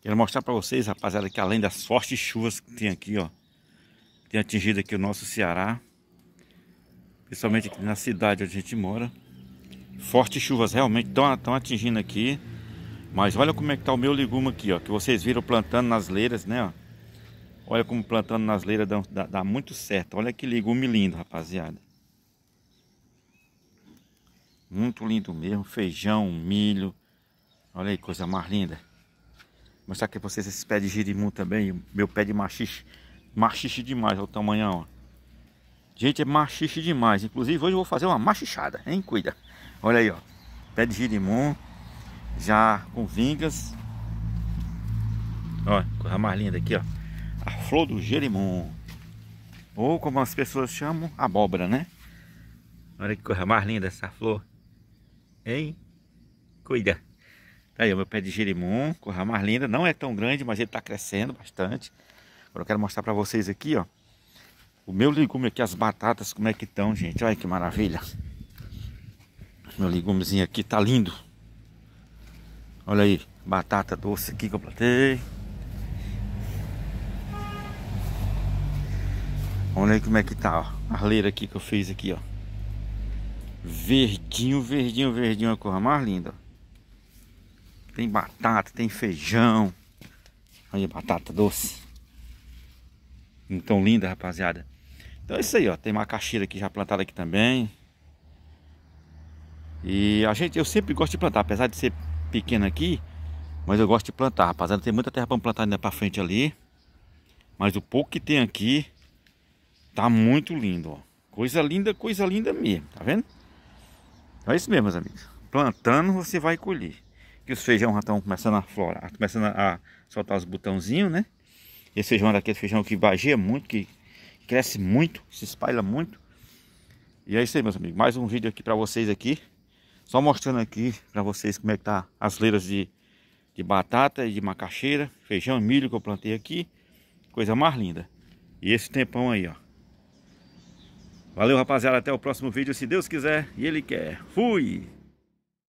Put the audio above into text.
Quero mostrar para vocês, rapaziada, que além das fortes chuvas que tem aqui, ó, tem atingido aqui o nosso Ceará, principalmente aqui na cidade onde a gente mora, fortes chuvas realmente estão atingindo aqui. Mas olha como é que tá o meu legume aqui, ó, que vocês viram plantando nas leiras, né, ó. Olha como plantando nas leiras dá, dá, dá muito certo. Olha que legume lindo, rapaziada. Muito lindo mesmo, feijão, milho. Olha aí, coisa mais linda mostrar aqui pra vocês esse pé de girimum também. Meu pé de machixe. Machixe demais, olha o tamanhão, ó. Gente, é machixe demais. Inclusive, hoje eu vou fazer uma machichada, hein? Cuida. Olha aí, ó. Pé de girimum. Já com vingas. Ó, coisa mais linda aqui, ó. A flor do girimum. Ou como as pessoas chamam, abóbora, né? Olha que coisa mais linda essa flor. Hein? Cuida. Aí, o meu pé de girimum, corra mais linda. Não é tão grande, mas ele está crescendo bastante. Agora eu quero mostrar para vocês aqui, ó. O meu legume aqui, as batatas, como é que estão, gente? Olha que maravilha. Meu legumezinho aqui tá lindo. Olha aí, batata doce aqui que eu plantei. Olha aí como é que tá, ó. A arleira aqui que eu fiz aqui, ó. Verdinho, verdinho, verdinho. A cor mais linda, tem batata, tem feijão. Olha batata doce. Não tão linda, rapaziada. Então é isso aí, ó. Tem macaxeira aqui já plantada aqui também. E a gente, eu sempre gosto de plantar, apesar de ser pequeno aqui, mas eu gosto de plantar, rapaziada. Tem muita terra para plantar ainda para frente ali. Mas o pouco que tem aqui tá muito lindo, ó. Coisa linda, coisa linda mesmo, tá vendo? Então é isso mesmo, meus amigos. Plantando você vai colher que os feijão já estão começando a florar, começando a soltar os botãozinhos, né? Esse feijão daqui é feijão que bagia muito, que cresce muito, se espalha muito. E é isso aí, meus amigos. Mais um vídeo aqui para vocês aqui. Só mostrando aqui para vocês como é que tá as leiras de, de batata e de macaxeira, feijão e milho que eu plantei aqui. Coisa mais linda. E esse tempão aí, ó. Valeu, rapaziada. Até o próximo vídeo, se Deus quiser e Ele quer. Fui!